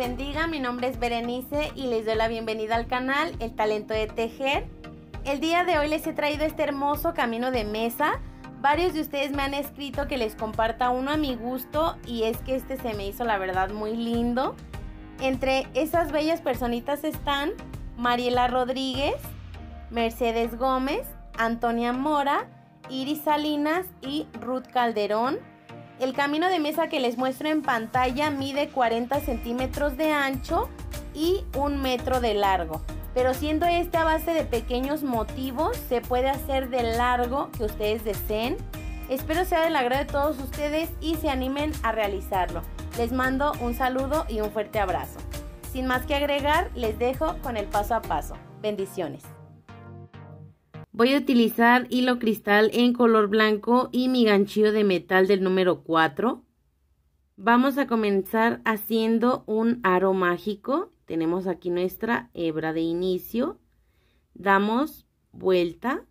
bendiga, mi nombre es Berenice y les doy la bienvenida al canal El Talento de Tejer. El día de hoy les he traído este hermoso camino de mesa. Varios de ustedes me han escrito que les comparta uno a mi gusto y es que este se me hizo la verdad muy lindo. Entre esas bellas personitas están Mariela Rodríguez, Mercedes Gómez, Antonia Mora, Iris Salinas y Ruth Calderón. El camino de mesa que les muestro en pantalla mide 40 centímetros de ancho y un metro de largo. Pero siendo este a base de pequeños motivos, se puede hacer de largo que ustedes deseen. Espero sea del agrado de todos ustedes y se animen a realizarlo. Les mando un saludo y un fuerte abrazo. Sin más que agregar, les dejo con el paso a paso. Bendiciones. Voy a utilizar hilo cristal en color blanco y mi ganchillo de metal del número 4. Vamos a comenzar haciendo un aro mágico. Tenemos aquí nuestra hebra de inicio. Damos vuelta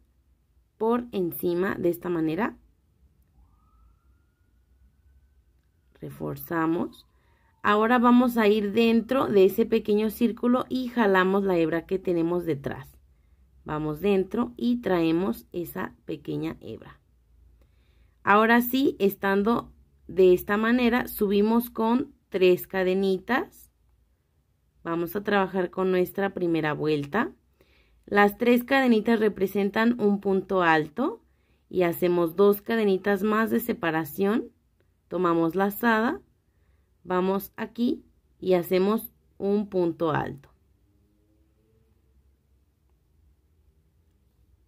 por encima de esta manera. Reforzamos. Ahora vamos a ir dentro de ese pequeño círculo y jalamos la hebra que tenemos detrás vamos dentro y traemos esa pequeña hebra ahora sí estando de esta manera subimos con tres cadenitas vamos a trabajar con nuestra primera vuelta las tres cadenitas representan un punto alto y hacemos dos cadenitas más de separación tomamos lazada vamos aquí y hacemos un punto alto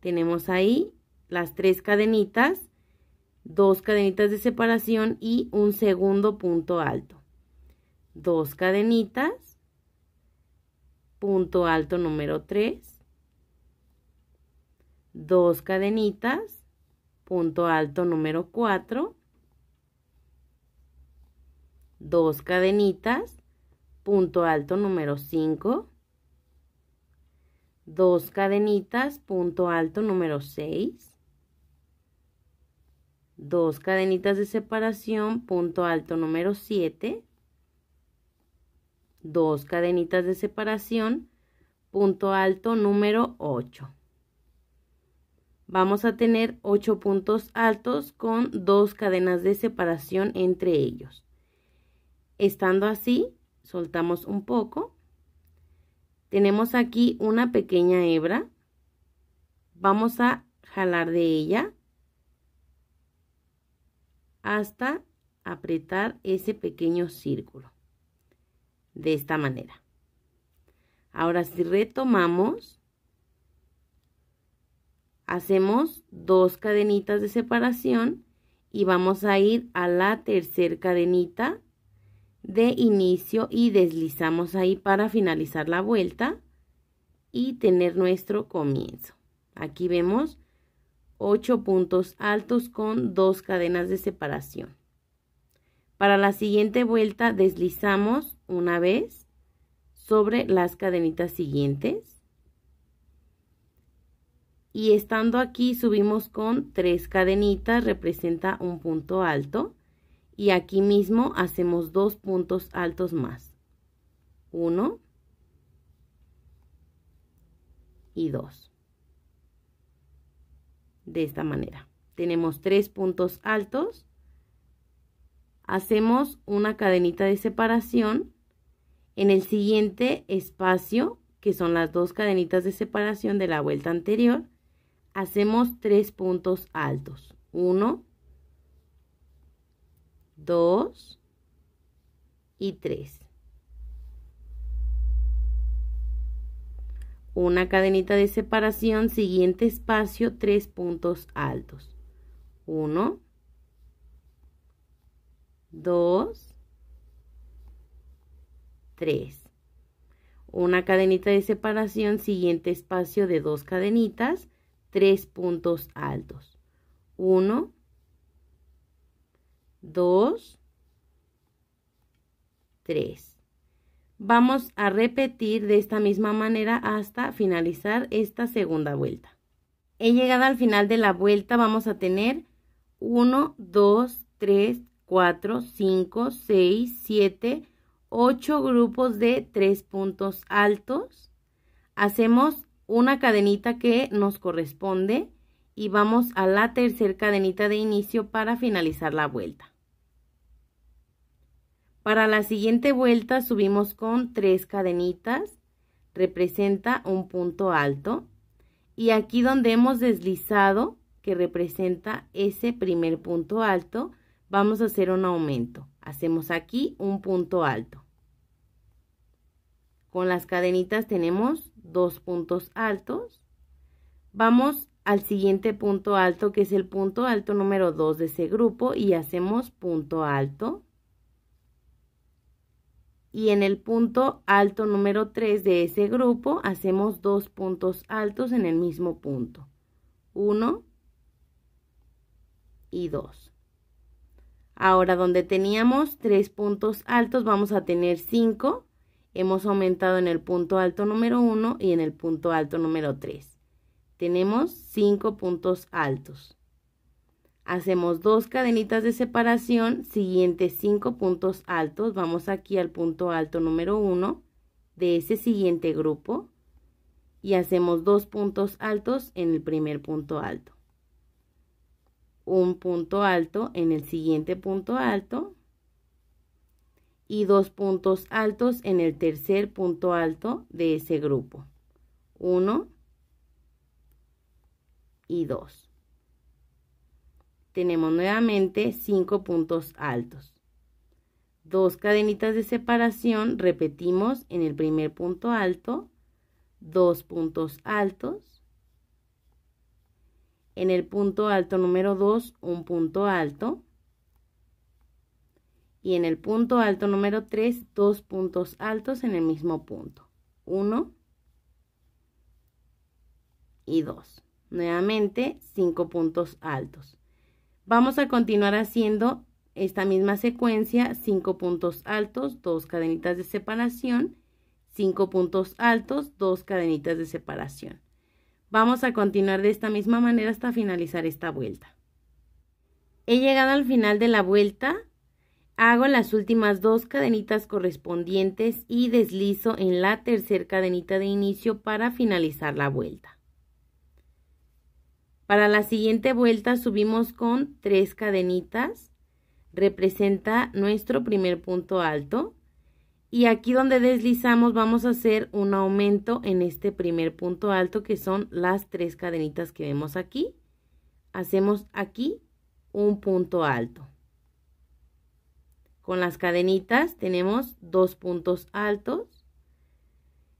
Tenemos ahí las tres cadenitas, dos cadenitas de separación y un segundo punto alto. Dos cadenitas, punto alto número 3, dos cadenitas, punto alto número 4, dos cadenitas, punto alto número 5, dos cadenitas, punto alto número 6, dos cadenitas de separación, punto alto número 7, dos cadenitas de separación, punto alto número 8. Vamos a tener 8 puntos altos con dos cadenas de separación entre ellos. Estando así, soltamos un poco tenemos aquí una pequeña hebra. Vamos a jalar de ella hasta apretar ese pequeño círculo. De esta manera. Ahora si retomamos, hacemos dos cadenitas de separación y vamos a ir a la tercera cadenita de inicio y deslizamos ahí para finalizar la vuelta y tener nuestro comienzo. Aquí vemos ocho puntos altos con dos cadenas de separación. Para la siguiente vuelta deslizamos una vez sobre las cadenitas siguientes. Y estando aquí subimos con tres cadenitas, representa un punto alto y aquí mismo hacemos dos puntos altos más. Uno y dos. De esta manera. Tenemos tres puntos altos. Hacemos una cadenita de separación. En el siguiente espacio, que son las dos cadenitas de separación de la vuelta anterior, hacemos tres puntos altos. Uno 2 y 3. Una cadenita de separación, siguiente espacio, 3 puntos altos. 1, 2, 3. Una cadenita de separación, siguiente espacio de dos cadenitas, 3 puntos altos. 1, 2, 2, 3. Vamos a repetir de esta misma manera hasta finalizar esta segunda vuelta. He llegado al final de la vuelta, vamos a tener 1, 2, 3, 4, 5, 6, 7, 8 grupos de 3 puntos altos. Hacemos una cadenita que nos corresponde y vamos a la tercera cadenita de inicio para finalizar la vuelta. Para la siguiente vuelta subimos con tres cadenitas, representa un punto alto. Y aquí donde hemos deslizado, que representa ese primer punto alto, vamos a hacer un aumento. Hacemos aquí un punto alto. Con las cadenitas tenemos dos puntos altos. Vamos al siguiente punto alto, que es el punto alto número 2 de ese grupo, y hacemos punto alto y en el punto alto número 3 de ese grupo hacemos dos puntos altos en el mismo punto. 1 y 2. Ahora donde teníamos tres puntos altos vamos a tener 5. Hemos aumentado en el punto alto número 1 y en el punto alto número 3. Tenemos 5 puntos altos hacemos dos cadenitas de separación, siguientes cinco puntos altos, vamos aquí al punto alto número uno de ese siguiente grupo y hacemos dos puntos altos en el primer punto alto. Un punto alto en el siguiente punto alto y dos puntos altos en el tercer punto alto de ese grupo. 1 y 2 tenemos nuevamente cinco puntos altos. Dos cadenitas de separación, repetimos en el primer punto alto, dos puntos altos. En el punto alto número 2, un punto alto. Y en el punto alto número 3, dos puntos altos en el mismo punto. 1 y 2. Nuevamente, 5 puntos altos. Vamos a continuar haciendo esta misma secuencia, 5 puntos altos, 2 cadenitas de separación, 5 puntos altos, 2 cadenitas de separación. Vamos a continuar de esta misma manera hasta finalizar esta vuelta. He llegado al final de la vuelta, hago las últimas dos cadenitas correspondientes y deslizo en la tercera cadenita de inicio para finalizar la vuelta. Para la siguiente vuelta subimos con tres cadenitas, representa nuestro primer punto alto. Y aquí donde deslizamos vamos a hacer un aumento en este primer punto alto que son las tres cadenitas que vemos aquí. Hacemos aquí un punto alto. Con las cadenitas tenemos dos puntos altos.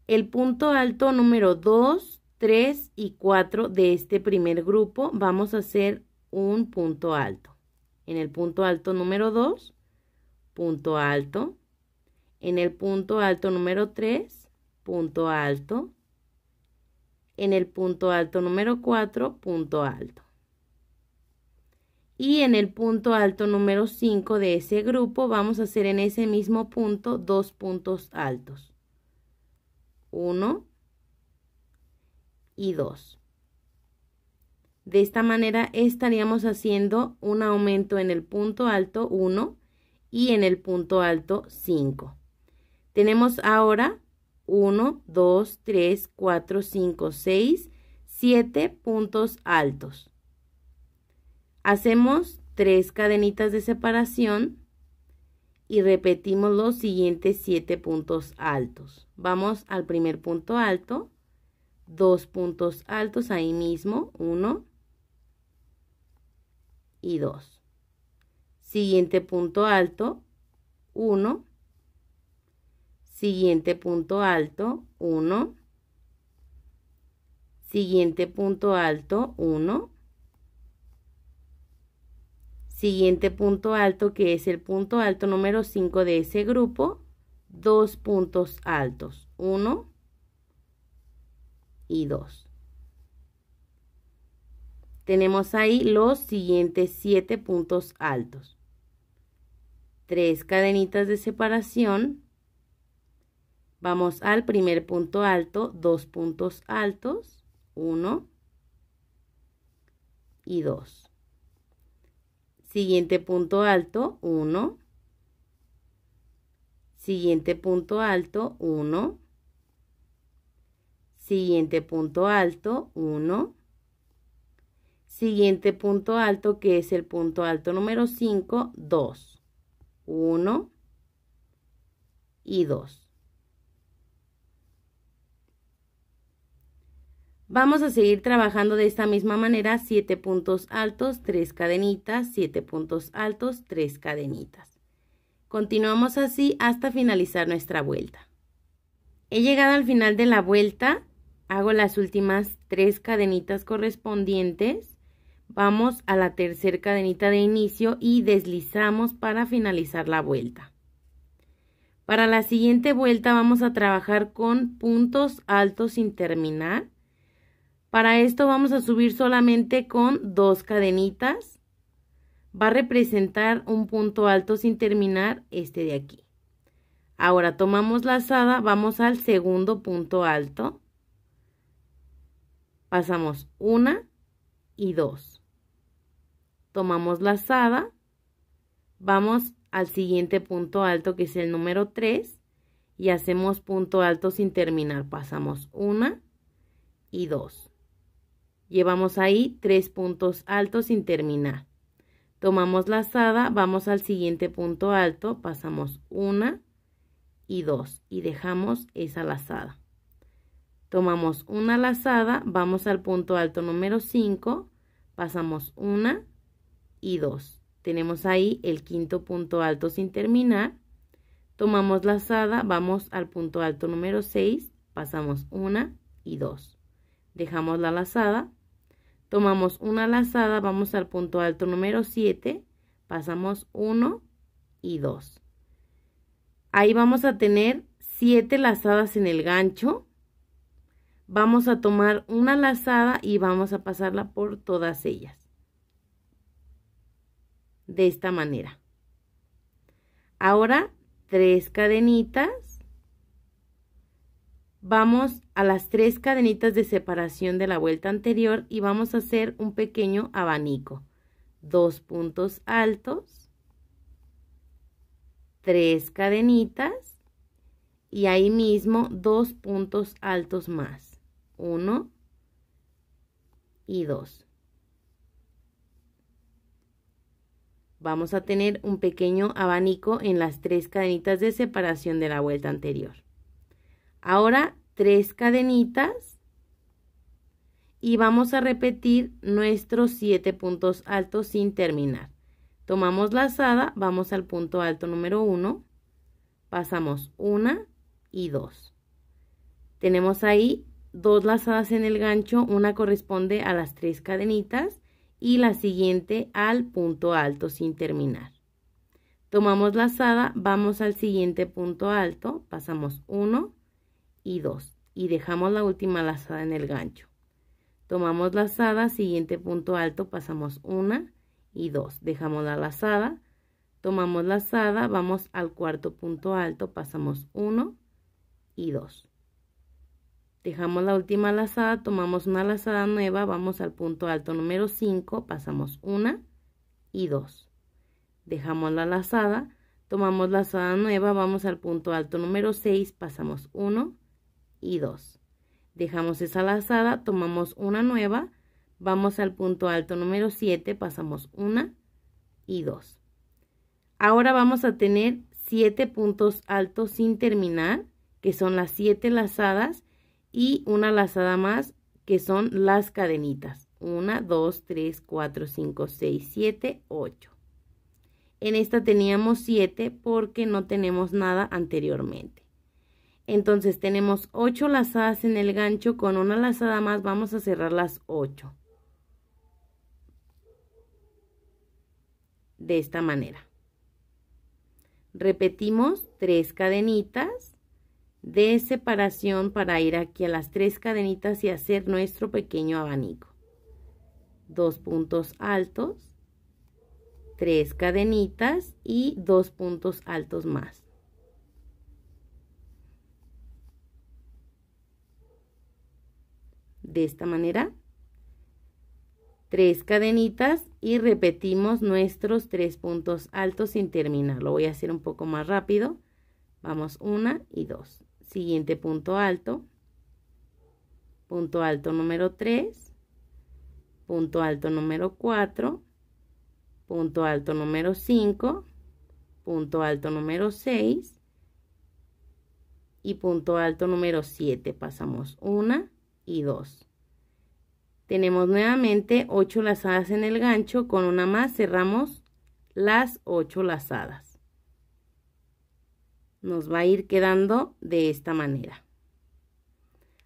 El punto alto número 2 3 y 4 de este primer grupo vamos a hacer un punto alto. En el punto alto número 2, punto alto. En el punto alto número 3, punto alto. En el punto alto número 4, punto alto. Y en el punto alto número 5 de ese grupo vamos a hacer en ese mismo punto dos puntos altos. 1, y 2. De esta manera estaríamos haciendo un aumento en el punto alto 1 y en el punto alto 5. Tenemos ahora 1, 2, 3, 4, 5, 6, 7 puntos altos. Hacemos 3 cadenitas de separación y repetimos los siguientes 7 puntos altos. Vamos al primer punto alto dos puntos altos ahí mismo, uno y dos. Siguiente punto alto, uno. Siguiente punto alto, uno. Siguiente punto alto, uno. Siguiente punto alto, que es el punto alto número 5 de ese grupo, dos puntos altos, uno y 2. Tenemos ahí los siguientes 7 puntos altos. 3 cadenitas de separación. Vamos al primer punto alto, 2 puntos altos, 1 y 2. Siguiente punto alto, 1. Siguiente punto alto, 1. Siguiente punto alto, 1. Siguiente punto alto, que es el punto alto número 5, 2. 1 y 2. Vamos a seguir trabajando de esta misma manera, 7 puntos altos, 3 cadenitas, 7 puntos altos, 3 cadenitas. Continuamos así hasta finalizar nuestra vuelta. He llegado al final de la vuelta, hago las últimas tres cadenitas correspondientes, vamos a la tercera cadenita de inicio y deslizamos para finalizar la vuelta. Para la siguiente vuelta vamos a trabajar con puntos altos sin terminar. Para esto vamos a subir solamente con dos cadenitas. Va a representar un punto alto sin terminar, este de aquí. Ahora tomamos la lazada, vamos al segundo punto alto Pasamos una y dos. Tomamos lazada. Vamos al siguiente punto alto que es el número 3 y hacemos punto alto sin terminar. Pasamos una y dos. Llevamos ahí tres puntos altos sin terminar. Tomamos lazada, vamos al siguiente punto alto, pasamos una y dos y dejamos esa lazada. Tomamos una lazada, vamos al punto alto número 5, pasamos una y 2. Tenemos ahí el quinto punto alto sin terminar. Tomamos lazada, vamos al punto alto número 6, pasamos una y 2. Dejamos la lazada. Tomamos una lazada, vamos al punto alto número 7, pasamos 1 y 2. Ahí vamos a tener 7 lazadas en el gancho vamos a tomar una lazada y vamos a pasarla por todas ellas. De esta manera. Ahora, tres cadenitas. Vamos a las tres cadenitas de separación de la vuelta anterior y vamos a hacer un pequeño abanico. Dos puntos altos. Tres cadenitas. Y ahí mismo dos puntos altos más. 1 y 2. Vamos a tener un pequeño abanico en las tres cadenitas de separación de la vuelta anterior. Ahora tres cadenitas y vamos a repetir nuestros siete puntos altos sin terminar. Tomamos lazada, vamos al punto alto número 1, pasamos 1 y 2. Tenemos ahí dos lazadas en el gancho, una corresponde a las tres cadenitas y la siguiente al punto alto sin terminar. Tomamos lazada, vamos al siguiente punto alto, pasamos 1 y 2 y dejamos la última lazada en el gancho. Tomamos lazada, siguiente punto alto, pasamos 1 y 2, dejamos la lazada, tomamos lazada, vamos al cuarto punto alto, pasamos 1 y 2. Dejamos la última lazada, tomamos una lazada nueva, vamos al punto alto número 5, pasamos 1 y 2. Dejamos la lazada, tomamos lazada nueva, vamos al punto alto número 6, pasamos 1 y 2. Dejamos esa lazada, tomamos una nueva, vamos al punto alto número 7, pasamos 1 y 2. Ahora vamos a tener 7 puntos altos sin terminar, que son las 7 lazadas y una lazada más que son las cadenitas 1 2 3 4 5 6 7 8 en esta teníamos 7 porque no tenemos nada anteriormente entonces tenemos 8 lazadas en el gancho con una lazada más vamos a cerrar las 8 de esta manera repetimos 3 cadenitas de separación para ir aquí a las tres cadenitas y hacer nuestro pequeño abanico. Dos puntos altos, tres cadenitas y dos puntos altos más. De esta manera, tres cadenitas y repetimos nuestros tres puntos altos sin terminar. Lo voy a hacer un poco más rápido. Vamos una y dos siguiente punto alto, punto alto número 3, punto alto número 4, punto alto número 5, punto alto número 6 y punto alto número 7. Pasamos 1 y 2. Tenemos nuevamente 8 lazadas en el gancho, con una más cerramos las 8 lazadas nos va a ir quedando de esta manera.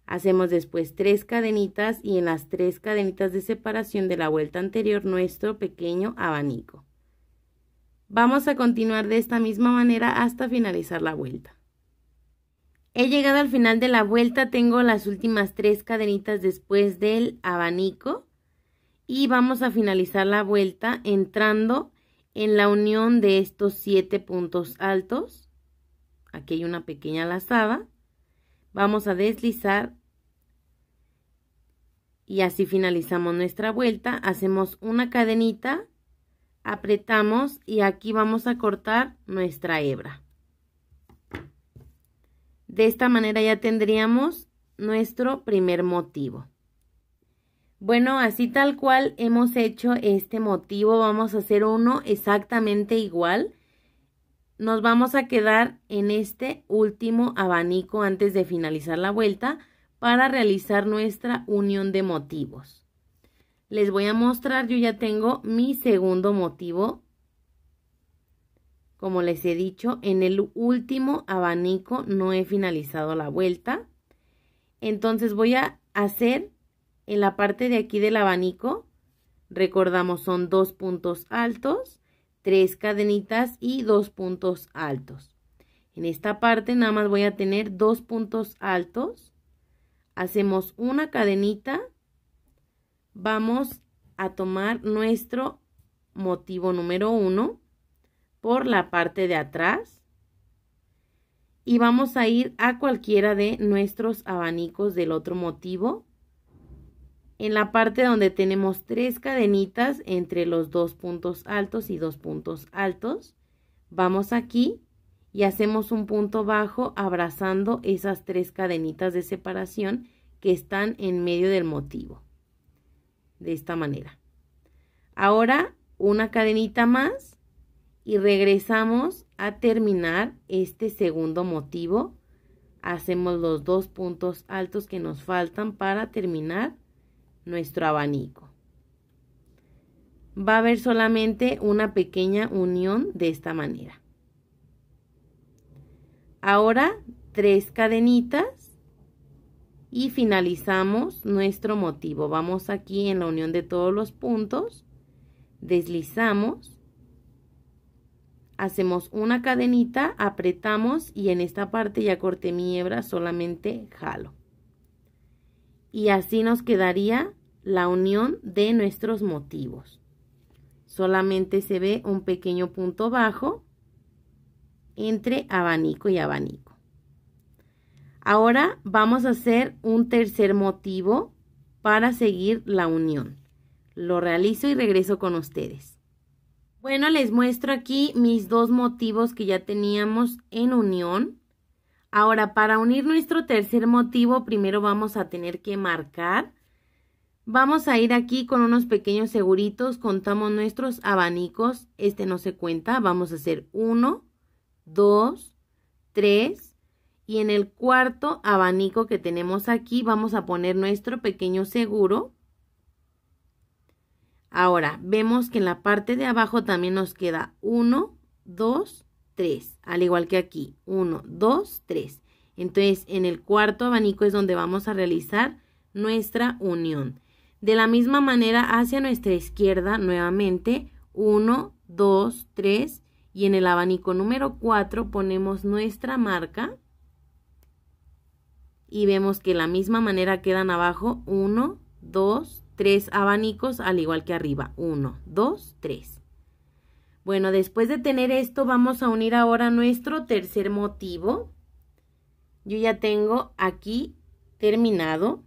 Hacemos después tres cadenitas y en las tres cadenitas de separación de la vuelta anterior nuestro pequeño abanico. Vamos a continuar de esta misma manera hasta finalizar la vuelta. He llegado al final de la vuelta, tengo las últimas tres cadenitas después del abanico y vamos a finalizar la vuelta entrando en la unión de estos siete puntos altos Aquí hay una pequeña lazada. Vamos a deslizar y así finalizamos nuestra vuelta. Hacemos una cadenita, apretamos y aquí vamos a cortar nuestra hebra. De esta manera ya tendríamos nuestro primer motivo. Bueno, así tal cual hemos hecho este motivo, vamos a hacer uno exactamente igual nos vamos a quedar en este último abanico antes de finalizar la vuelta para realizar nuestra unión de motivos. Les voy a mostrar, yo ya tengo mi segundo motivo, como les he dicho, en el último abanico no he finalizado la vuelta. Entonces voy a hacer en la parte de aquí del abanico, recordamos son dos puntos altos, tres cadenitas y dos puntos altos. En esta parte nada más voy a tener dos puntos altos. Hacemos una cadenita. Vamos a tomar nuestro motivo número uno por la parte de atrás. Y vamos a ir a cualquiera de nuestros abanicos del otro motivo en la parte donde tenemos tres cadenitas entre los dos puntos altos y dos puntos altos, vamos aquí y hacemos un punto bajo abrazando esas tres cadenitas de separación que están en medio del motivo. De esta manera. Ahora una cadenita más y regresamos a terminar este segundo motivo. Hacemos los dos puntos altos que nos faltan para terminar nuestro abanico. Va a haber solamente una pequeña unión de esta manera. Ahora tres cadenitas y finalizamos nuestro motivo. Vamos aquí en la unión de todos los puntos, deslizamos, hacemos una cadenita, apretamos y en esta parte ya corté mi hebra, solamente jalo y así nos quedaría la unión de nuestros motivos. Solamente se ve un pequeño punto bajo entre abanico y abanico. Ahora vamos a hacer un tercer motivo para seguir la unión. Lo realizo y regreso con ustedes. Bueno, les muestro aquí mis dos motivos que ya teníamos en unión. Ahora, para unir nuestro tercer motivo, primero vamos a tener que marcar. Vamos a ir aquí con unos pequeños seguritos, contamos nuestros abanicos, este no se cuenta, vamos a hacer 1, 2, 3 y en el cuarto abanico que tenemos aquí vamos a poner nuestro pequeño seguro. Ahora, vemos que en la parte de abajo también nos queda 1, 2, 3, al igual que aquí, 1, 2, 3. Entonces, en el cuarto abanico es donde vamos a realizar nuestra unión. De la misma manera, hacia nuestra izquierda, nuevamente, 1, 2, 3, y en el abanico número 4 ponemos nuestra marca y vemos que de la misma manera quedan abajo 1, 2, 3 abanicos al igual que arriba 1, 2, 3. Bueno, después de tener esto, vamos a unir ahora nuestro tercer motivo. Yo ya tengo aquí terminado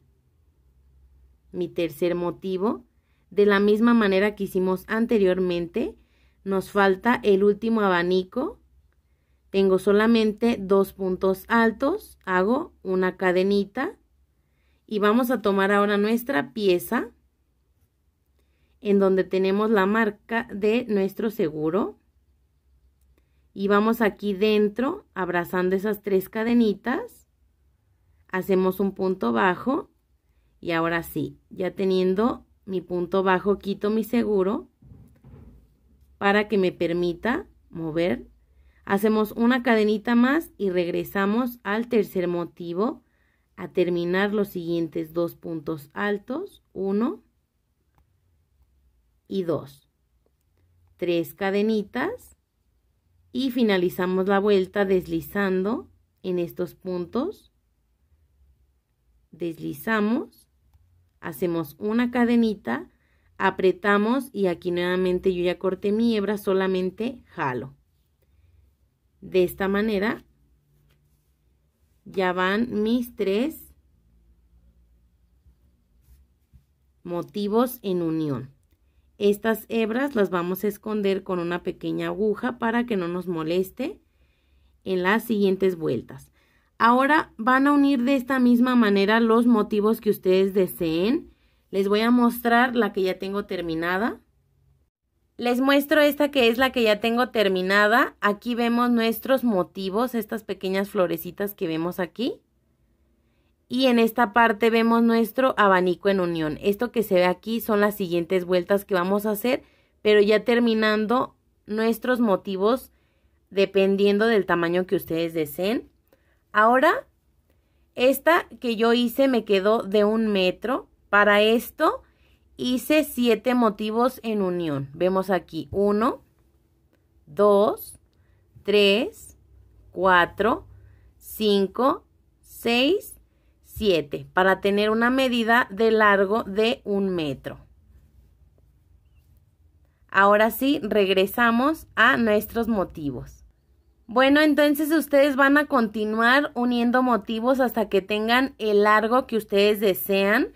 mi tercer motivo. De la misma manera que hicimos anteriormente, nos falta el último abanico. Tengo solamente dos puntos altos, hago una cadenita y vamos a tomar ahora nuestra pieza en donde tenemos la marca de nuestro seguro. Y vamos aquí dentro, abrazando esas tres cadenitas. Hacemos un punto bajo. Y ahora sí, ya teniendo mi punto bajo, quito mi seguro para que me permita mover. Hacemos una cadenita más y regresamos al tercer motivo a terminar los siguientes dos puntos altos. Uno y dos tres cadenitas y finalizamos la vuelta deslizando en estos puntos. Deslizamos, hacemos una cadenita, apretamos y aquí nuevamente yo ya corté mi hebra, solamente jalo. De esta manera ya van mis tres motivos en unión. Estas hebras las vamos a esconder con una pequeña aguja para que no nos moleste en las siguientes vueltas. Ahora van a unir de esta misma manera los motivos que ustedes deseen. Les voy a mostrar la que ya tengo terminada. Les muestro esta que es la que ya tengo terminada. Aquí vemos nuestros motivos, estas pequeñas florecitas que vemos aquí y en esta parte vemos nuestro abanico en unión. Esto que se ve aquí son las siguientes vueltas que vamos a hacer, pero ya terminando nuestros motivos dependiendo del tamaño que ustedes deseen. Ahora, esta que yo hice me quedó de un metro. Para esto hice siete motivos en unión. Vemos aquí uno dos tres cuatro cinco seis para tener una medida de largo de un metro. Ahora sí, regresamos a nuestros motivos. Bueno, entonces ustedes van a continuar uniendo motivos hasta que tengan el largo que ustedes desean.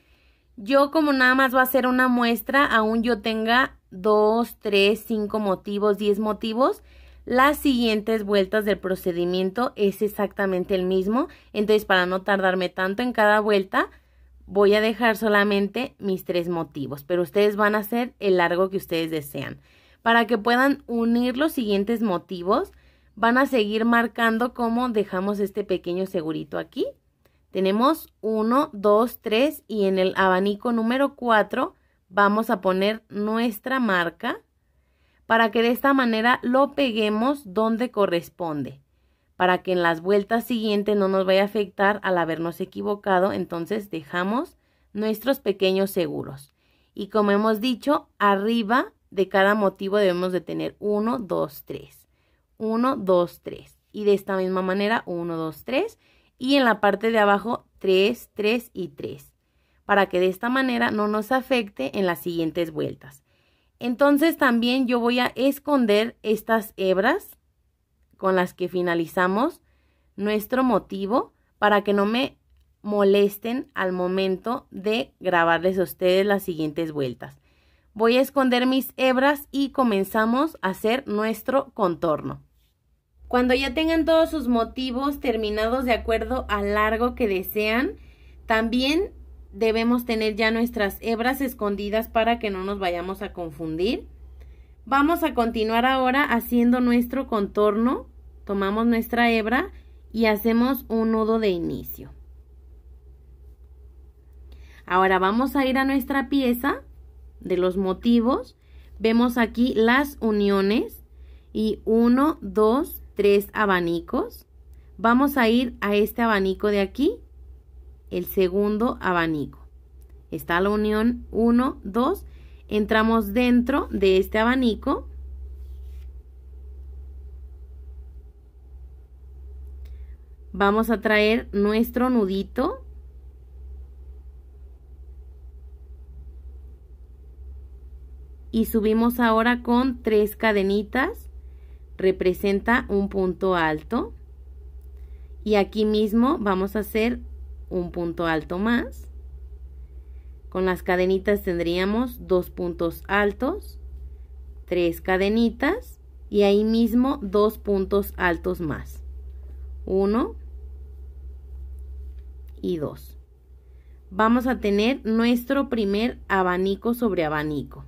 Yo como nada más va a ser una muestra, aún yo tenga 2, 3, 5 motivos, 10 motivos, las siguientes vueltas del procedimiento es exactamente el mismo, entonces para no tardarme tanto en cada vuelta voy a dejar solamente mis tres motivos, pero ustedes van a hacer el largo que ustedes desean. Para que puedan unir los siguientes motivos, van a seguir marcando como dejamos este pequeño segurito aquí. Tenemos 1, 2, tres, y en el abanico número 4 vamos a poner nuestra marca para que de esta manera lo peguemos donde corresponde, para que en las vueltas siguientes no nos vaya a afectar al habernos equivocado, entonces dejamos nuestros pequeños seguros. Y como hemos dicho, arriba de cada motivo debemos de tener 1, 2, 3. 1, 2, 3. Y de esta misma manera 1, 2, 3. Y en la parte de abajo 3, 3 y 3. Para que de esta manera no nos afecte en las siguientes vueltas. Entonces también yo voy a esconder estas hebras con las que finalizamos nuestro motivo para que no me molesten al momento de grabarles a ustedes las siguientes vueltas. Voy a esconder mis hebras y comenzamos a hacer nuestro contorno. Cuando ya tengan todos sus motivos terminados de acuerdo al largo que desean, también debemos tener ya nuestras hebras escondidas para que no nos vayamos a confundir. Vamos a continuar ahora haciendo nuestro contorno. Tomamos nuestra hebra y hacemos un nudo de inicio. Ahora vamos a ir a nuestra pieza de los motivos. Vemos aquí las uniones y 1, 2, 3 abanicos. Vamos a ir a este abanico de aquí el segundo abanico. Está la unión 1, 2. Entramos dentro de este abanico. Vamos a traer nuestro nudito. Y subimos ahora con tres cadenitas. Representa un punto alto. Y aquí mismo vamos a hacer un punto alto más. Con las cadenitas tendríamos dos puntos altos, tres cadenitas y ahí mismo dos puntos altos más. Uno y dos. Vamos a tener nuestro primer abanico sobre abanico.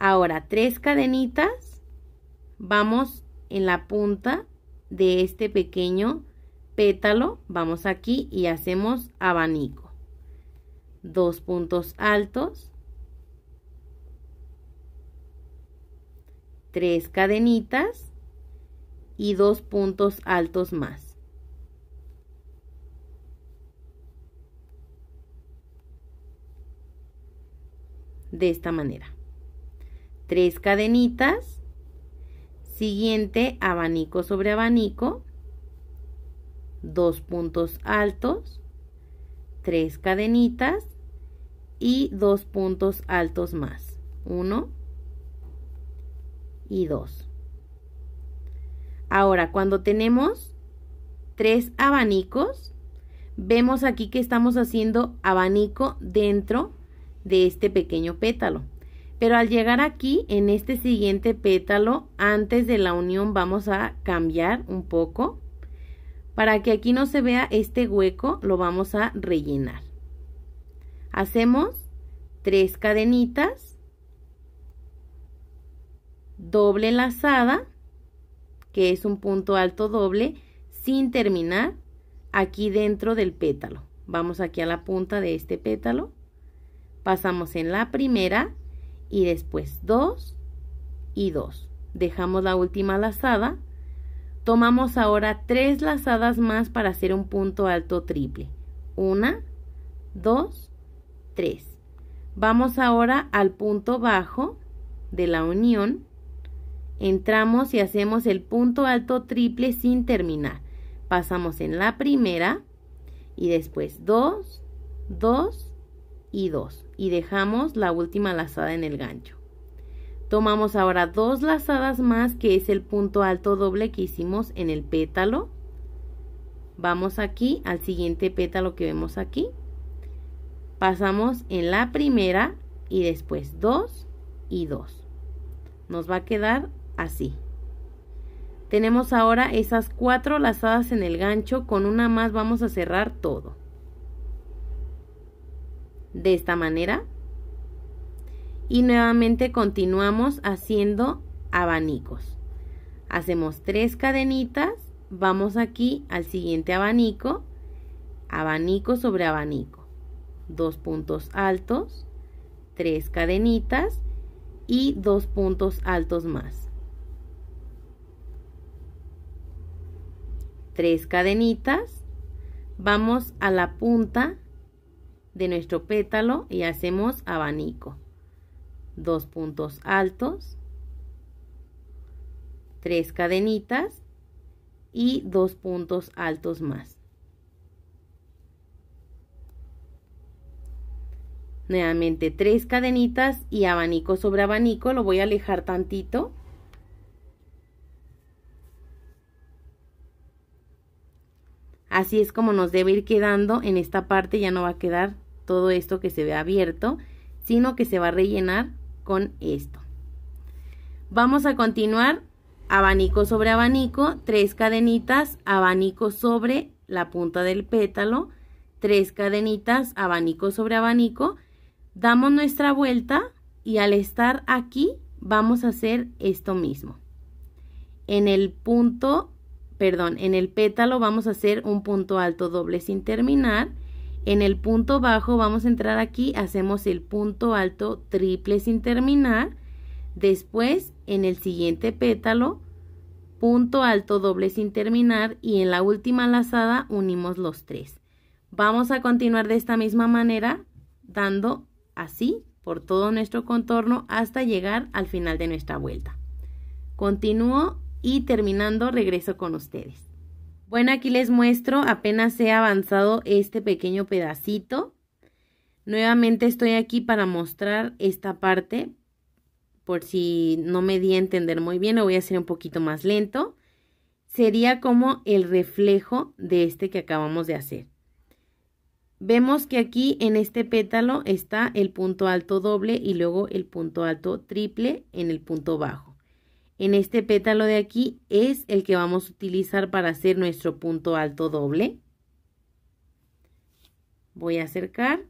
Ahora, tres cadenitas. Vamos en la punta de este pequeño pétalo, vamos aquí y hacemos abanico. Dos puntos altos. Tres cadenitas y dos puntos altos más. De esta manera. Tres cadenitas. Siguiente, abanico sobre abanico dos puntos altos, tres cadenitas y dos puntos altos más. Uno y dos. Ahora, cuando tenemos tres abanicos, vemos aquí que estamos haciendo abanico dentro de este pequeño pétalo. Pero al llegar aquí, en este siguiente pétalo, antes de la unión vamos a cambiar un poco para que aquí no se vea este hueco, lo vamos a rellenar. Hacemos tres cadenitas, doble lazada, que es un punto alto doble, sin terminar, aquí dentro del pétalo. Vamos aquí a la punta de este pétalo, pasamos en la primera y después dos y dos. Dejamos la última lazada, Tomamos ahora tres lazadas más para hacer un punto alto triple. Una, dos, tres. Vamos ahora al punto bajo de la unión. Entramos y hacemos el punto alto triple sin terminar. Pasamos en la primera y después dos, dos y dos. Y dejamos la última lazada en el gancho. Tomamos ahora dos lazadas más, que es el punto alto doble que hicimos en el pétalo. Vamos aquí al siguiente pétalo que vemos aquí. Pasamos en la primera y después dos y dos. Nos va a quedar así. Tenemos ahora esas cuatro lazadas en el gancho, con una más vamos a cerrar todo. De esta manera y nuevamente continuamos haciendo abanicos. Hacemos tres cadenitas, vamos aquí al siguiente abanico, abanico sobre abanico, dos puntos altos, tres cadenitas y dos puntos altos más. Tres cadenitas, vamos a la punta de nuestro pétalo y hacemos abanico dos puntos altos, tres cadenitas y dos puntos altos más. Nuevamente tres cadenitas y abanico sobre abanico, lo voy a alejar tantito. Así es como nos debe ir quedando, en esta parte ya no va a quedar todo esto que se ve abierto, sino que se va a rellenar con esto. Vamos a continuar abanico sobre abanico, tres cadenitas, abanico sobre la punta del pétalo, tres cadenitas, abanico sobre abanico, damos nuestra vuelta y al estar aquí vamos a hacer esto mismo. En el punto, perdón, en el pétalo vamos a hacer un punto alto doble sin terminar en el punto bajo vamos a entrar aquí, hacemos el punto alto triple sin terminar. Después, en el siguiente pétalo, punto alto doble sin terminar y en la última lazada unimos los tres. Vamos a continuar de esta misma manera, dando así por todo nuestro contorno hasta llegar al final de nuestra vuelta. Continúo y terminando regreso con ustedes. Bueno, aquí les muestro, apenas he avanzado este pequeño pedacito. Nuevamente estoy aquí para mostrar esta parte, por si no me di a entender muy bien, lo voy a hacer un poquito más lento. Sería como el reflejo de este que acabamos de hacer. Vemos que aquí en este pétalo está el punto alto doble y luego el punto alto triple en el punto bajo. En este pétalo de aquí es el que vamos a utilizar para hacer nuestro punto alto doble. Voy a acercar.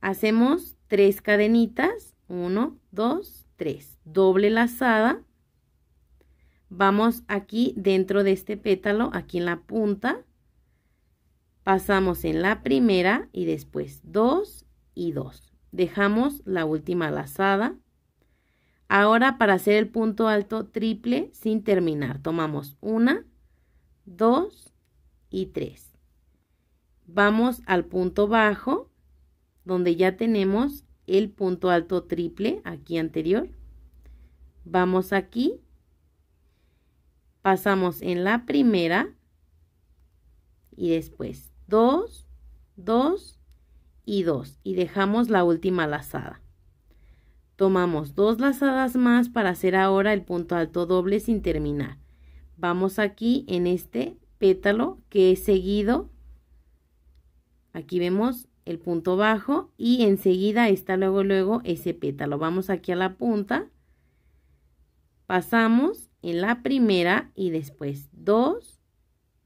Hacemos tres cadenitas. uno, dos, tres. Doble lazada. Vamos aquí dentro de este pétalo, aquí en la punta. Pasamos en la primera y después dos y dos. Dejamos la última lazada Ahora para hacer el punto alto triple sin terminar, tomamos una, dos y tres. Vamos al punto bajo, donde ya tenemos el punto alto triple aquí anterior. Vamos aquí, pasamos en la primera y después 2, 2 y 2 y dejamos la última lazada. Tomamos dos lazadas más para hacer ahora el punto alto doble sin terminar. Vamos aquí en este pétalo que es seguido. Aquí vemos el punto bajo y enseguida está luego luego ese pétalo. Vamos aquí a la punta. Pasamos en la primera y después dos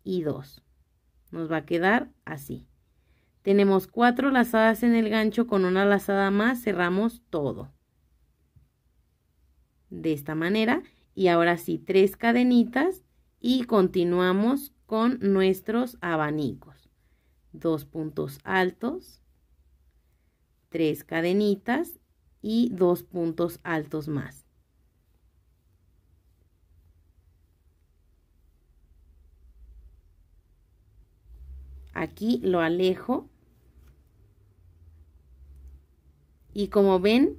y dos. Nos va a quedar así. Tenemos cuatro lazadas en el gancho con una lazada más cerramos todo de esta manera y ahora sí tres cadenitas y continuamos con nuestros abanicos dos puntos altos tres cadenitas y dos puntos altos más aquí lo alejo y como ven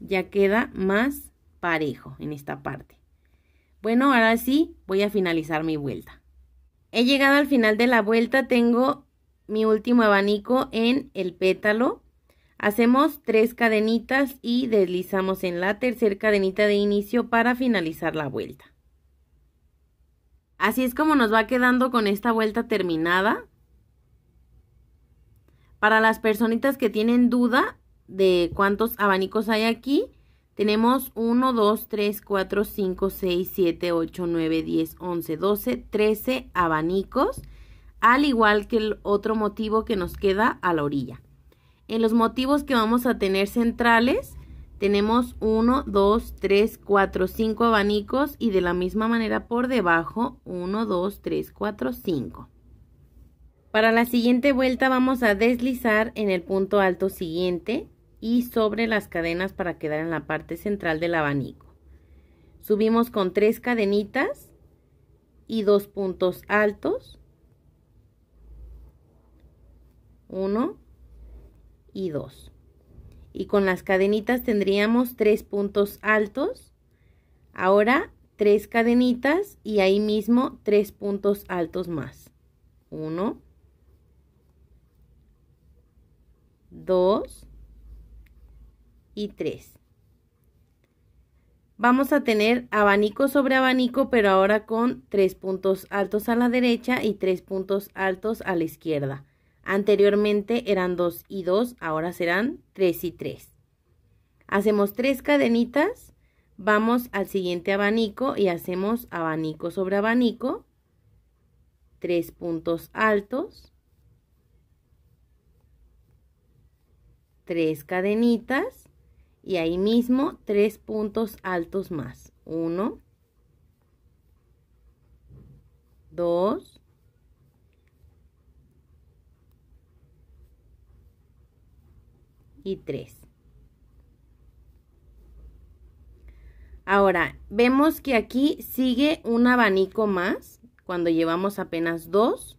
ya queda más parejo en esta parte. Bueno, ahora sí voy a finalizar mi vuelta. He llegado al final de la vuelta, tengo mi último abanico en el pétalo. Hacemos tres cadenitas y deslizamos en la tercera cadenita de inicio para finalizar la vuelta. Así es como nos va quedando con esta vuelta terminada. Para las personitas que tienen duda de cuántos abanicos hay aquí, tenemos 1, 2, 3, 4, 5, 6, 7, 8, 9, 10, 11, 12, 13 abanicos, al igual que el otro motivo que nos queda a la orilla. En los motivos que vamos a tener centrales, tenemos 1, 2, 3, 4, 5 abanicos y de la misma manera por debajo 1, 2, 3, 4, 5. Para la siguiente vuelta vamos a deslizar en el punto alto siguiente y sobre las cadenas para quedar en la parte central del abanico. Subimos con tres cadenitas y dos puntos altos. Uno y dos. Y con las cadenitas tendríamos tres puntos altos. Ahora tres cadenitas y ahí mismo tres puntos altos más. Uno. Dos y 3. Vamos a tener abanico sobre abanico, pero ahora con 3 puntos altos a la derecha y 3 puntos altos a la izquierda. Anteriormente eran 2 y 2, ahora serán 3 y 3. Hacemos 3 cadenitas, vamos al siguiente abanico y hacemos abanico sobre abanico, 3 puntos altos, 3 cadenitas, y ahí mismo tres puntos altos más. Uno, dos, y tres. Ahora, vemos que aquí sigue un abanico más, cuando llevamos apenas dos.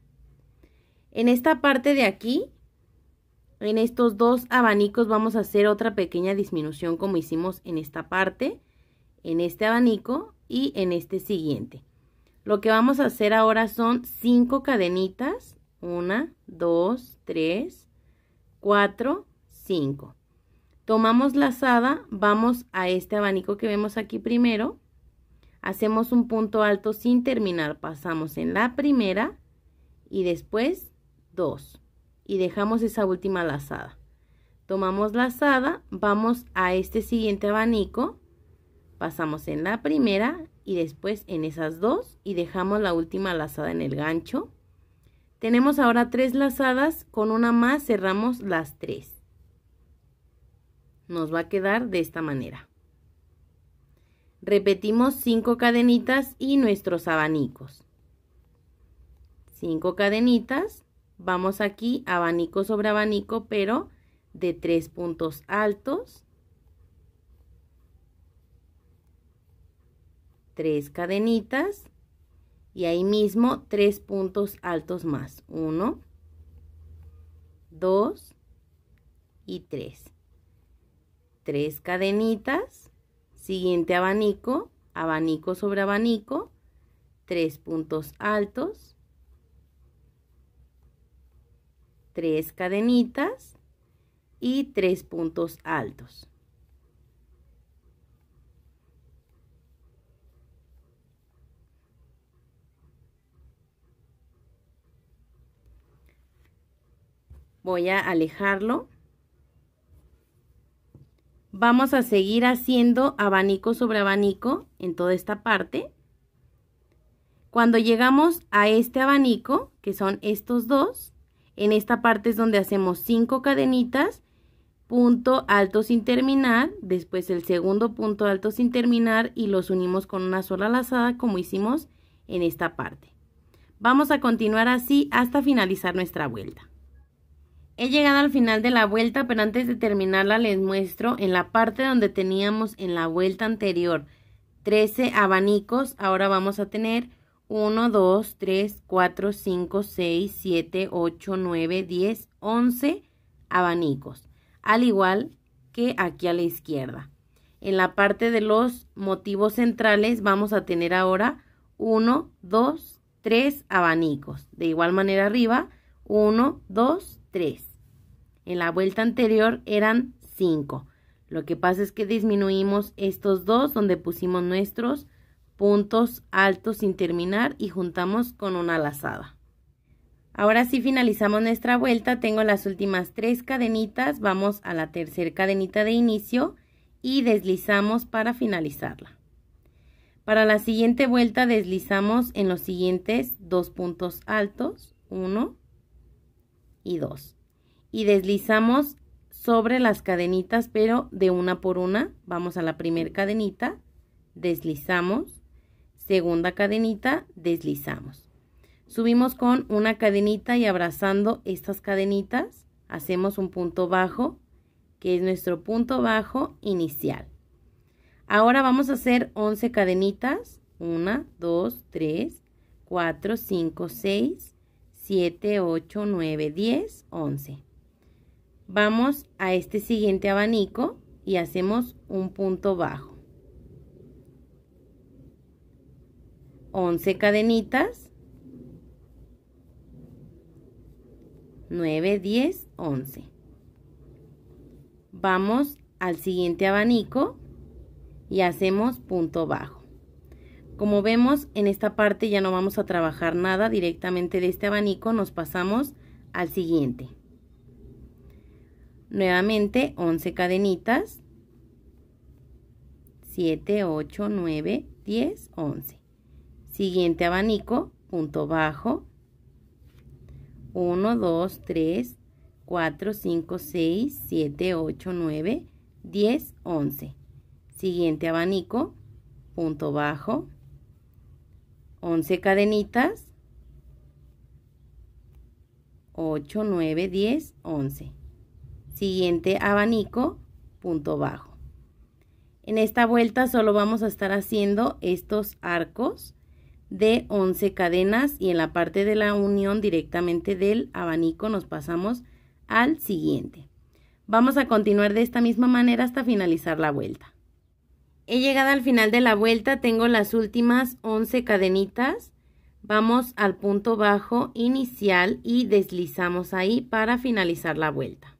En esta parte de aquí en estos dos abanicos vamos a hacer otra pequeña disminución como hicimos en esta parte, en este abanico y en este siguiente. Lo que vamos a hacer ahora son 5 cadenitas, 1, 2, 3, 4, 5. Tomamos lazada, vamos a este abanico que vemos aquí primero, hacemos un punto alto sin terminar, pasamos en la primera y después dos y dejamos esa última lazada. Tomamos lazada, vamos a este siguiente abanico, pasamos en la primera y después en esas dos y dejamos la última lazada en el gancho. Tenemos ahora tres lazadas, con una más cerramos las tres. Nos va a quedar de esta manera. Repetimos cinco cadenitas y nuestros abanicos. cinco cadenitas Vamos aquí abanico sobre abanico, pero de tres puntos altos. Tres cadenitas. Y ahí mismo tres puntos altos más. Uno, dos y tres. Tres cadenitas. Siguiente abanico, abanico sobre abanico. Tres puntos altos tres cadenitas y tres puntos altos. Voy a alejarlo. Vamos a seguir haciendo abanico sobre abanico en toda esta parte. Cuando llegamos a este abanico, que son estos dos, en esta parte es donde hacemos 5 cadenitas, punto alto sin terminar, después el segundo punto alto sin terminar y los unimos con una sola lazada como hicimos en esta parte. Vamos a continuar así hasta finalizar nuestra vuelta. He llegado al final de la vuelta, pero antes de terminarla les muestro en la parte donde teníamos en la vuelta anterior 13 abanicos, ahora vamos a tener 1, 2, 3, 4, 5, 6, 7, 8, 9, 10, 11 abanicos, al igual que aquí a la izquierda. En la parte de los motivos centrales vamos a tener ahora 1, 2, 3 abanicos. De igual manera arriba, 1, 2, 3. En la vuelta anterior eran 5. Lo que pasa es que disminuimos estos dos donde pusimos nuestros puntos altos sin terminar y juntamos con una lazada. Ahora sí finalizamos nuestra vuelta, tengo las últimas tres cadenitas, vamos a la tercera cadenita de inicio y deslizamos para finalizarla. Para la siguiente vuelta deslizamos en los siguientes dos puntos altos, uno y dos. Y deslizamos sobre las cadenitas, pero de una por una. Vamos a la primera cadenita, deslizamos, segunda cadenita, deslizamos. Subimos con una cadenita y abrazando estas cadenitas, hacemos un punto bajo, que es nuestro punto bajo inicial. Ahora vamos a hacer 11 cadenitas. 1, 2, 3, 4, 5, 6, 7, 8, 9, 10, 11. Vamos a este siguiente abanico y hacemos un punto bajo. 11 cadenitas, 9, 10, 11. Vamos al siguiente abanico y hacemos punto bajo. Como vemos en esta parte ya no vamos a trabajar nada directamente de este abanico, nos pasamos al siguiente. Nuevamente 11 cadenitas, 7, 8, 9, 10, 11. Siguiente abanico, punto bajo. 1, 2, 3, 4, 5, 6, 7, 8, 9, 10, 11. Siguiente abanico, punto bajo. 11 cadenitas. 8, 9, 10, 11. Siguiente abanico, punto bajo. En esta vuelta solo vamos a estar haciendo estos arcos de 11 cadenas y en la parte de la unión directamente del abanico nos pasamos al siguiente. Vamos a continuar de esta misma manera hasta finalizar la vuelta. He llegado al final de la vuelta, tengo las últimas 11 cadenitas. Vamos al punto bajo inicial y deslizamos ahí para finalizar la vuelta.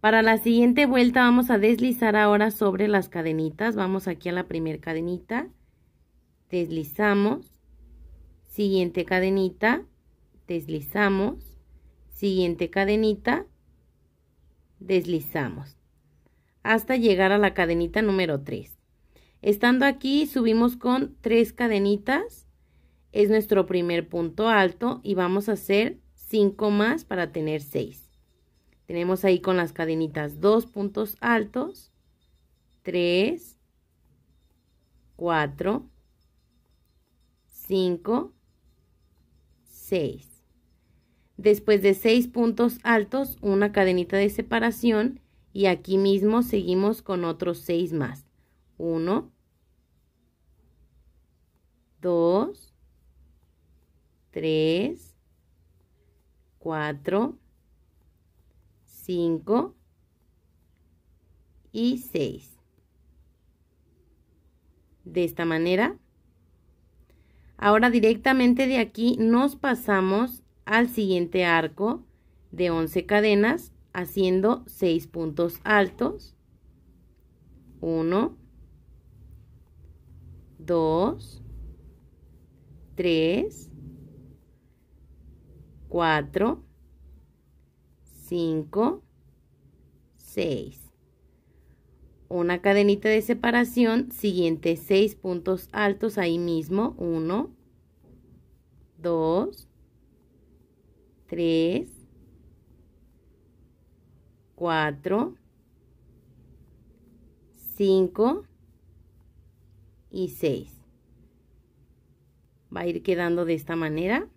Para la siguiente vuelta vamos a deslizar ahora sobre las cadenitas. Vamos aquí a la primera cadenita deslizamos, siguiente cadenita, deslizamos, siguiente cadenita, deslizamos, hasta llegar a la cadenita número 3. Estando aquí subimos con 3 cadenitas, es nuestro primer punto alto y vamos a hacer 5 más para tener 6. Tenemos ahí con las cadenitas 2 puntos altos, 3, 4, 5, 6. Después de 6 puntos altos, una cadenita de separación y aquí mismo seguimos con otros 6 más. 1, 2, 3, 4, 5 y 6. De esta manera Ahora directamente de aquí nos pasamos al siguiente arco de 11 cadenas haciendo 6 puntos altos. 1, 2, 3, 4, 5, 6 una cadenita de separación, siguiente seis puntos altos ahí mismo, 1, 2, 3, 4, 5 y 6. Va a ir quedando de esta manera.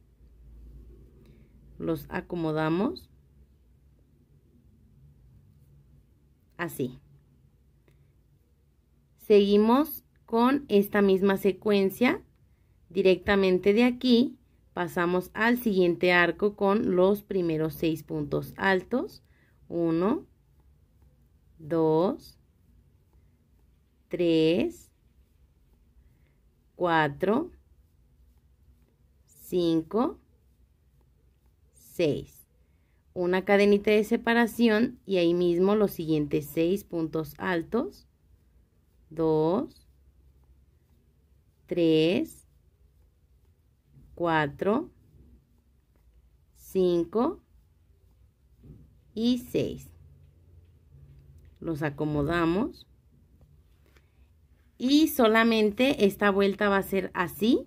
Los acomodamos así. Seguimos con esta misma secuencia. Directamente de aquí pasamos al siguiente arco con los primeros seis puntos altos. 1, 2, 3, 4, 5, 6. Una cadenita de separación y ahí mismo los siguientes seis puntos altos. 2, 3, 4, 5 y 6. Los acomodamos. Y solamente esta vuelta va a ser así.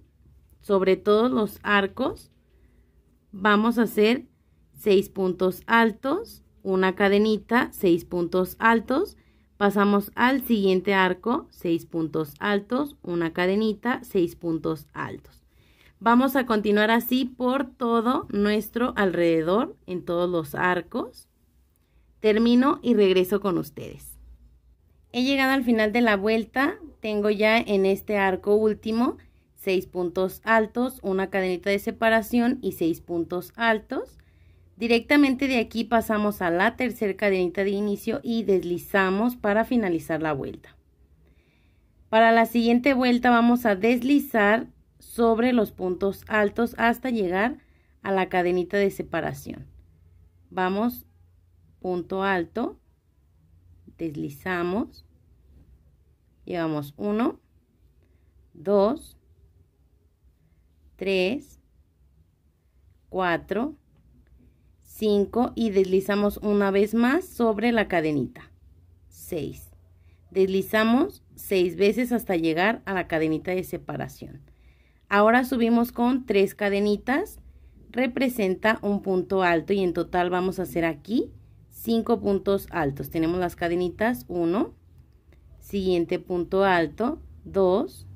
Sobre todos los arcos vamos a hacer 6 puntos altos, una cadenita, 6 puntos altos Pasamos al siguiente arco, 6 puntos altos, una cadenita, 6 puntos altos. Vamos a continuar así por todo nuestro alrededor, en todos los arcos. Termino y regreso con ustedes. He llegado al final de la vuelta, tengo ya en este arco último 6 puntos altos, una cadenita de separación y 6 puntos altos. Directamente de aquí pasamos a la tercera cadenita de inicio y deslizamos para finalizar la vuelta. Para la siguiente vuelta vamos a deslizar sobre los puntos altos hasta llegar a la cadenita de separación. Vamos, punto alto, deslizamos, llevamos 1, 2, 3, 4, 5 y deslizamos una vez más sobre la cadenita. 6. Deslizamos 6 veces hasta llegar a la cadenita de separación. Ahora subimos con 3 cadenitas, representa un punto alto y en total vamos a hacer aquí 5 puntos altos. Tenemos las cadenitas 1, siguiente punto alto, 2,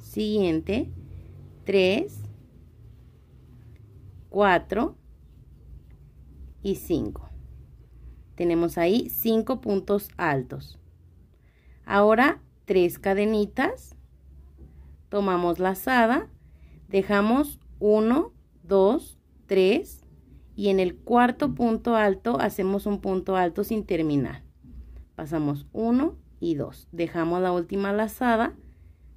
siguiente, 3, 4, 5. Tenemos ahí 5 puntos altos. Ahora tres cadenitas, tomamos lazada, dejamos 1, 2, 3 y en el cuarto punto alto hacemos un punto alto sin terminar. Pasamos 1 y 2, dejamos la última lazada,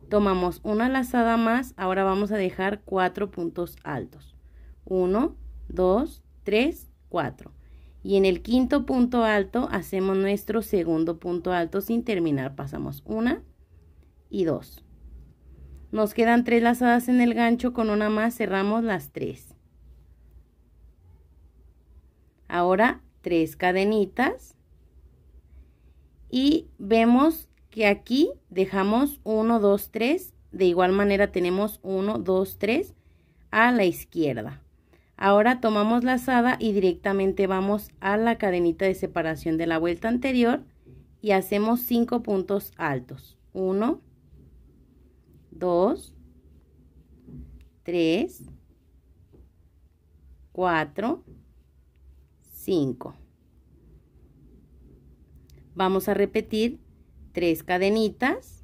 tomamos una lazada más, ahora vamos a dejar cuatro puntos altos. 1, 2, 3 4. Y en el quinto punto alto hacemos nuestro segundo punto alto sin terminar. Pasamos una y 2 Nos quedan tres lazadas en el gancho, con una más cerramos las tres. Ahora tres cadenitas. Y vemos que aquí dejamos 1, 2, 3. De igual manera tenemos 1, 2, 3 a la izquierda. Ahora tomamos la lazada y directamente vamos a la cadenita de separación de la vuelta anterior y hacemos 5 puntos altos. 1, 2, 3, 4, 5. Vamos a repetir 3 cadenitas.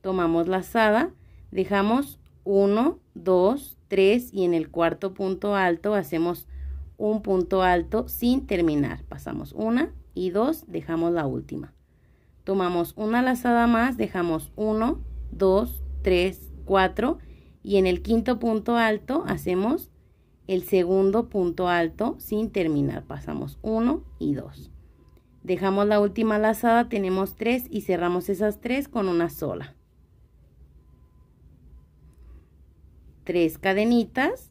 Tomamos la lazada, dejamos 1, 2, 3 y en el cuarto punto alto hacemos un punto alto sin terminar. Pasamos una y 2 dejamos la última. Tomamos una lazada más, dejamos 1, 2, 3, 4 y en el quinto punto alto hacemos el segundo punto alto sin terminar. Pasamos 1 y 2. Dejamos la última lazada, tenemos 3 y cerramos esas 3 con una sola. tres cadenitas.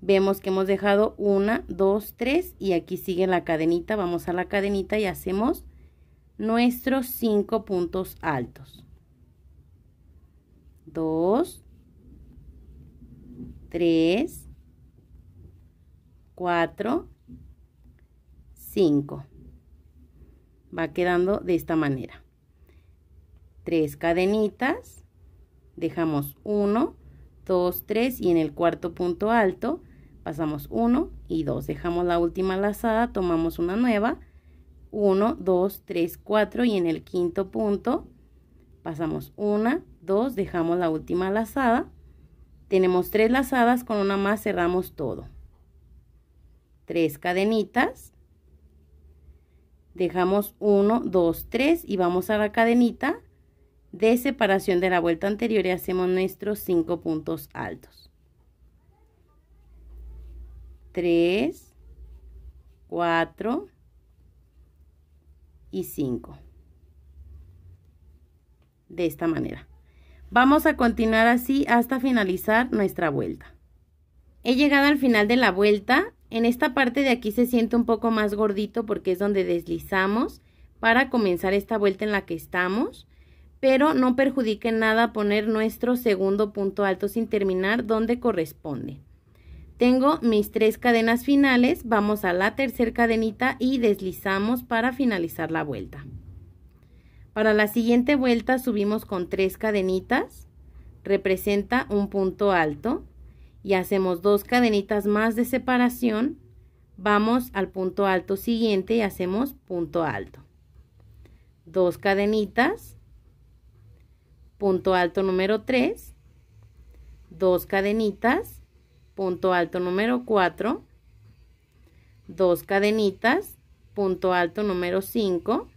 Vemos que hemos dejado 1 2 3 y aquí sigue la cadenita, vamos a la cadenita y hacemos nuestros 5 puntos altos. 2 3 4 5 Va quedando de esta manera. Tres cadenitas, dejamos 1 2, 3 y en el cuarto punto alto pasamos 1 y 2. Dejamos la última lazada, tomamos una nueva, 1, 2, 3, 4 y en el quinto punto pasamos 1, 2, dejamos la última lazada. Tenemos 3 lazadas, con una más cerramos todo. 3 cadenitas. Dejamos 1, 2, 3 y vamos a la cadenita de separación de la vuelta anterior y hacemos nuestros 5 puntos altos. 3, 4 y 5. De esta manera. Vamos a continuar así hasta finalizar nuestra vuelta. He llegado al final de la vuelta. En esta parte de aquí se siente un poco más gordito porque es donde deslizamos para comenzar esta vuelta en la que estamos pero no perjudique nada poner nuestro segundo punto alto sin terminar donde corresponde. Tengo mis tres cadenas finales, vamos a la tercera cadenita y deslizamos para finalizar la vuelta. Para la siguiente vuelta subimos con tres cadenitas, representa un punto alto y hacemos dos cadenitas más de separación, vamos al punto alto siguiente y hacemos punto alto. Dos cadenitas, punto alto número 3, dos cadenitas, punto alto número 4, dos cadenitas, punto alto número 5.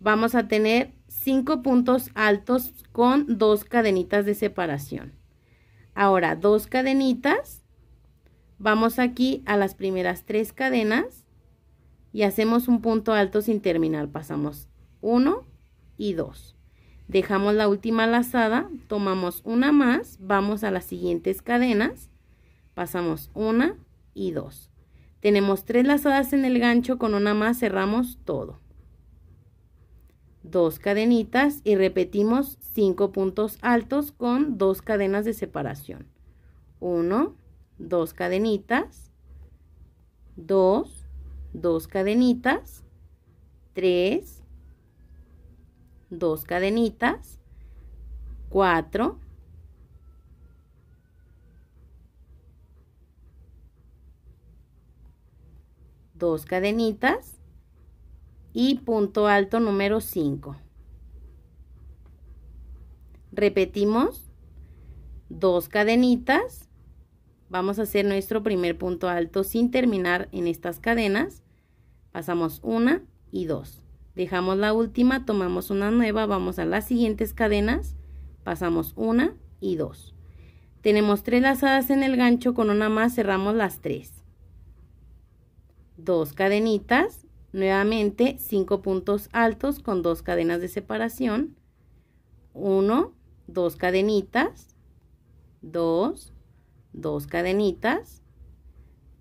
Vamos a tener 5 puntos altos con dos cadenitas de separación. Ahora, dos cadenitas, vamos aquí a las primeras tres cadenas y hacemos un punto alto sin terminar. Pasamos 1 y 2 dejamos la última lazada, tomamos una más, vamos a las siguientes cadenas, pasamos una y dos. Tenemos tres lazadas en el gancho, con una más cerramos todo. Dos cadenitas y repetimos cinco puntos altos con dos cadenas de separación. Uno, dos cadenitas, dos, dos cadenitas, tres, dos cadenitas, cuatro, dos cadenitas y punto alto número 5. Repetimos, dos cadenitas, vamos a hacer nuestro primer punto alto sin terminar en estas cadenas, pasamos una y dos. Dejamos la última, tomamos una nueva, vamos a las siguientes cadenas, pasamos una y dos. Tenemos tres lazadas en el gancho, con una más cerramos las tres. Dos cadenitas, nuevamente cinco puntos altos con dos cadenas de separación. Uno, dos cadenitas, dos, dos cadenitas,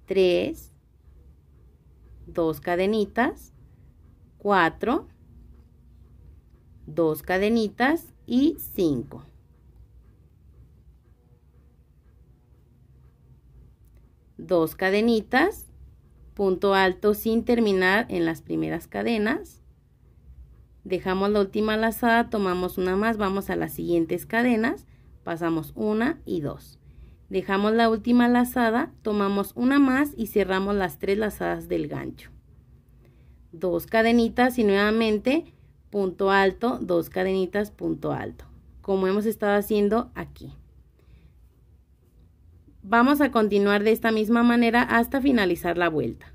tres, dos cadenitas, 4, 2 cadenitas y 5. Dos cadenitas, punto alto sin terminar en las primeras cadenas. Dejamos la última lazada, tomamos una más, vamos a las siguientes cadenas, pasamos una y dos. Dejamos la última lazada, tomamos una más y cerramos las tres lazadas del gancho dos cadenitas y nuevamente punto alto, dos cadenitas, punto alto, como hemos estado haciendo aquí. Vamos a continuar de esta misma manera hasta finalizar la vuelta.